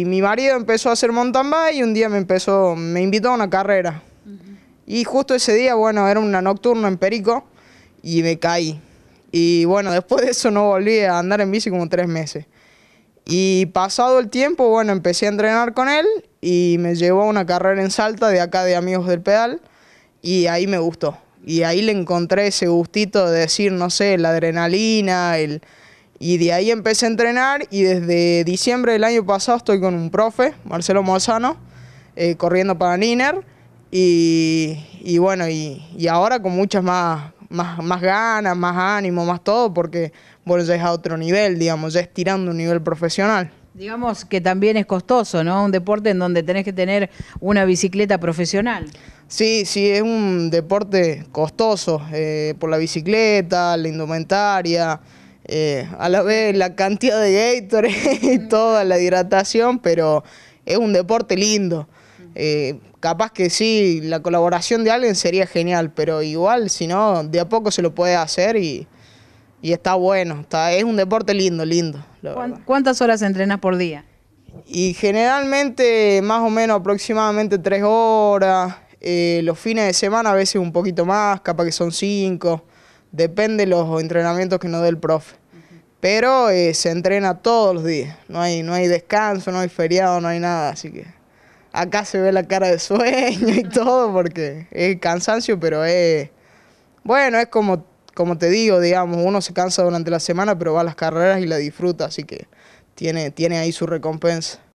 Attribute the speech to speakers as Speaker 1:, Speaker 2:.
Speaker 1: Y mi marido empezó a hacer mountain bike y un día me empezó, me invitó a una carrera. Y justo ese día, bueno, era una nocturna en Perico y me caí. Y bueno, después de eso no volví a andar en bici como tres meses. Y pasado el tiempo, bueno, empecé a entrenar con él y me llevó a una carrera en Salta de acá de Amigos del Pedal y ahí me gustó. Y ahí le encontré ese gustito de decir, no sé, la adrenalina, el, y de ahí empecé a entrenar y desde diciembre del año pasado estoy con un profe, Marcelo Mozano, eh, corriendo para Niner. Y, bueno, y, ahora con muchas más, más, ganas, más ánimo, más todo, porque bueno, ya es a otro nivel, digamos, ya es tirando un nivel profesional. Digamos que también es costoso, ¿no? Un deporte en donde tenés que tener una bicicleta profesional. Sí, sí, es un deporte costoso eh, por la bicicleta, la indumentaria. Eh, a la vez la cantidad de gator y toda la hidratación, pero es un deporte lindo. Eh, capaz que sí, la colaboración de alguien sería genial, pero igual, si no, de a poco se lo puede hacer y, está bueno. Está, es un deporte lindo, lindo. ¿Cuántas horas entrenas por día? Y generalmente, más o menos aproximadamente tres horas. Eh, los fines de semana a veces un poquito más, capaz que son cinco. Depende los entrenamientos que nos dé el profe. Pero eh, se entrena todos los días. No hay, no hay descanso, no hay feriado, no hay nada. Así que acá se ve la cara de sueño y todo porque es cansancio, pero es... Bueno, es como, como te digo, digamos, uno se cansa durante la semana, pero va a las carreras y la disfruta. Así que tiene, tiene ahí su recompensa.